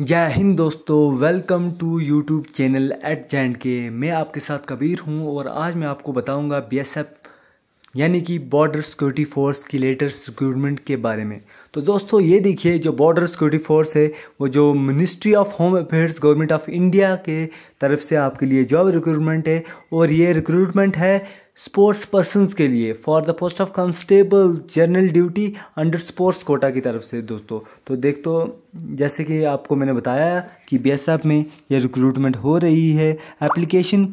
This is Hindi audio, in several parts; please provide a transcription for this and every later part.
जय हिंद दोस्तों वेलकम टू यूट्यूब चैनल एट जैंड के मैं आपके साथ कबीर हूं और आज मैं आपको बताऊंगा बीएसएफ यानी कि बॉर्डर सिक्योरिटी फोर्स की लेटेस्ट रिक्रूटमेंट के बारे में तो दोस्तों ये देखिए जो बॉर्डर सिक्योरिटी फोर्स है वो जो ministry of home affairs government of India के तरफ से आपके लिए जॉब रिक्रूटमेंट है और ये रिक्रूटमेंट है स्पोर्ट्स पर्सन के लिए for the post of constable general duty under sports quota की तरफ से दोस्तों तो देख तो जैसे कि आपको मैंने बताया कि बी में यह रिक्रूटमेंट हो रही है एप्लीकेशन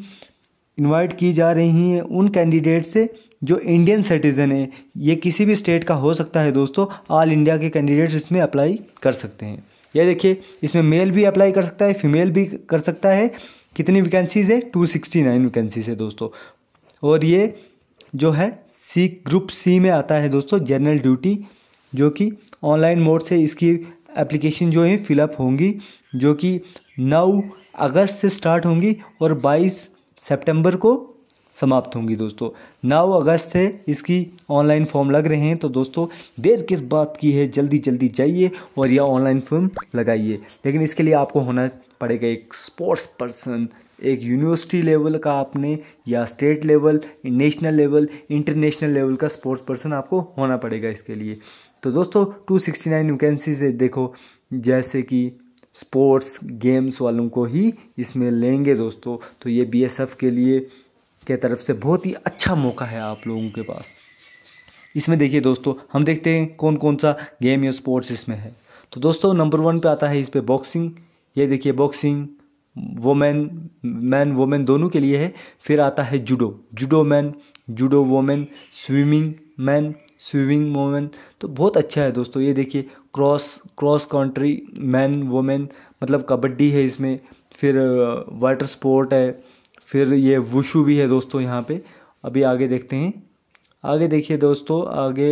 इन्वाइट की जा रही हैं उन कैंडिडेट से जो इंडियन सिटीज़न है ये किसी भी स्टेट का हो सकता है दोस्तों ऑल इंडिया के कैंडिडेट्स इसमें अप्लाई कर सकते हैं ये देखिए इसमें मेल भी अप्लाई कर सकता है फीमेल भी कर सकता है कितनी वैकेंसीज़ है टू सिक्सटी नाइन वैकेंसीज है दोस्तों और ये जो है सी ग्रुप सी में आता है दोस्तों जनरल ड्यूटी जो कि ऑनलाइन मोड से इसकी एप्लीकेशन जो है फिलअप होंगी जो कि नौ अगस्त से स्टार्ट होंगी और बाईस सेप्टेम्बर को समाप्त होंगी दोस्तों नौ अगस्त से इसकी ऑनलाइन फॉर्म लग रहे हैं तो दोस्तों देर किस बात की है जल्दी जल्दी जाइए और यह ऑनलाइन फॉर्म लगाइए लेकिन इसके लिए आपको होना पड़ेगा एक स्पोर्ट्स पर्सन एक यूनिवर्सिटी लेवल का आपने या state level national level international level का स्पोर्ट्स पर्सन आपको होना पड़ेगा इसके लिए तो दोस्तों 269 सिक्सटी नाइन वैकेंसीज देखो जैसे कि स्पोर्ट्स गेम्स वालों को ही इसमें लेंगे दोस्तों तो ये बीएसएफ के लिए के तरफ से बहुत ही अच्छा मौका है आप लोगों के पास इसमें देखिए दोस्तों हम देखते हैं कौन कौन सा गेम या स्पोर्ट्स इसमें है तो दोस्तों नंबर वन पे आता है इस पर बॉक्सिंग ये देखिए बॉक्सिंग वोमेन मैन वोमेन दोनों के लिए है फिर आता है judo judo man judo women swimming man swimming women तो बहुत अच्छा है दोस्तों ये देखिए cross cross country man women मतलब कबड्डी है इसमें फिर वाटर स्पोर्ट है फिर ये वुशू भी है दोस्तों यहाँ पे अभी आगे देखते हैं आगे देखिए दोस्तों आगे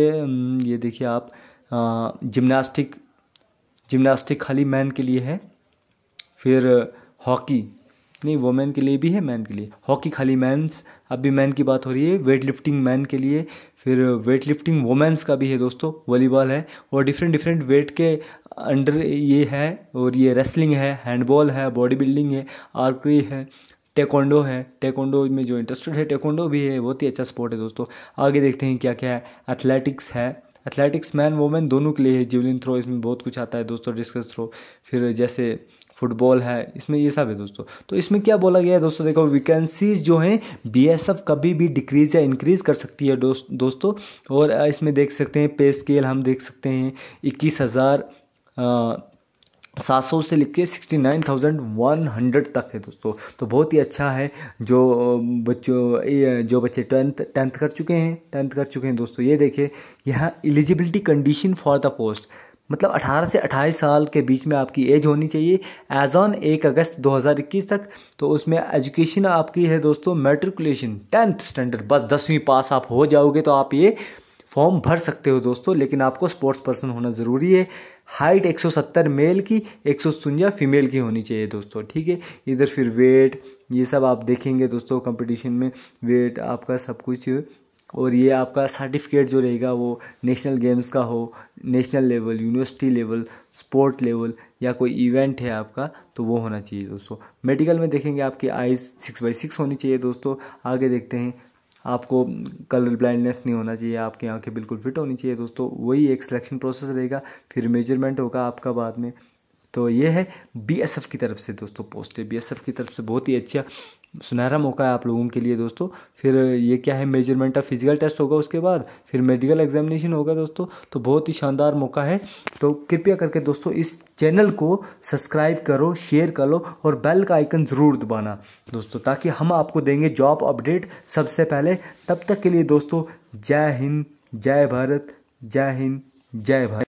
ये देखिए आप जिम्नास्टिक जिम्नास्टिक खाली मैन के लिए है फिर हॉकी नहीं वोमेन के लिए भी है मैन के लिए हॉकी खाली मैंस अभी मैन की बात हो रही है वेट लिफ्टिंग मैन के लिए फिर वेट लिफ्टिंग वोमेंस का भी है दोस्तों वॉलीबॉल है और डिफरेंट डिफरेंट वेट के अंडर ये है और ये रेसलिंग है हैंडबॉल है बॉडी बिल्डिंग है आर्क्री है टेकोंडो है टेकोंडो में जो इंटरेस्टेड है टेकोंडो भी है बहुत ही अच्छा स्पोर्ट है दोस्तों आगे देखते हैं क्या क्या है एथलेटिक्स है एथलेटिक्स मैन वोमेन दोनों के लिए है जिवलिन थ्रो इसमें बहुत कुछ आता है दोस्तों डिस्कस थ्रो फिर जैसे फुटबॉल है इसमें ये सब है दोस्तों तो इसमें क्या बोला गया है दोस्तों देखो वैकेंसीज जो हैं बीएसएफ कभी भी डिक्रीज या इंक्रीज कर सकती है दोस्त दोस्तों और इसमें देख सकते हैं पे स्केल हम देख सकते हैं इक्कीस हज़ार सात सौ से लिख के sixty nine thousand one hundred तक है दोस्तों तो बहुत ही अच्छा है जो बच्चों जो बच्चे टेंथ टेंथ कर चुके हैं टेंथ कर चुके हैं दोस्तों ये देखिए यहाँ eligibility condition for the post मतलब 18 से 28 साल के बीच में आपकी एज होनी चाहिए एज ऑन एक अगस्त 2021 तक तो उसमें एजुकेशन आपकी है दोस्तों मेट्रिकुलेशन टेंथ स्टैंडर्ड बस दसवीं पास आप हो जाओगे तो आप ये फॉर्म भर सकते हो दोस्तों लेकिन आपको स्पोर्ट्स पर्सन होना ज़रूरी है हाइट 170 मेल की एक फीमेल की होनी चाहिए दोस्तों ठीक है इधर फिर वेट ये सब आप देखेंगे दोस्तों कंपटीशन में वेट आपका सब कुछ और ये आपका सर्टिफिकेट जो रहेगा वो नेशनल गेम्स का हो national level university level sport level या कोई इवेंट है आपका तो वो होना चाहिए दोस्तों मेडिकल में देखेंगे आपकी आइज सिक्स बाई सिक्स होनी चाहिए दोस्तों आगे देखते हैं आपको कलर ब्लाइंडनेस नहीं होना चाहिए आपकी आंखें बिल्कुल फिट होनी चाहिए दोस्तों वही एक सिलेक्शन प्रोसेस रहेगा फिर मेजरमेंट होगा आपका बाद में तो ये है बीएसएफ की तरफ से दोस्तों पोस्ट है बीएसएफ की तरफ से बहुत ही अच्छा सुनहरा मौका है आप लोगों के लिए दोस्तों फिर ये क्या है मेजरमेंट ऑफ फिजिकल टेस्ट होगा उसके बाद फिर मेडिकल एग्जामिनेशन होगा दोस्तों तो बहुत ही शानदार मौका है तो कृपया करके दोस्तों इस चैनल को सब्सक्राइब करो शेयर करो और बेल का आइकन ज़रूर दबाना दोस्तों ताकि हम आपको देंगे जॉब अपडेट सबसे पहले तब तक के लिए दोस्तों जय हिंद जय भारत जय हिंद जय भारत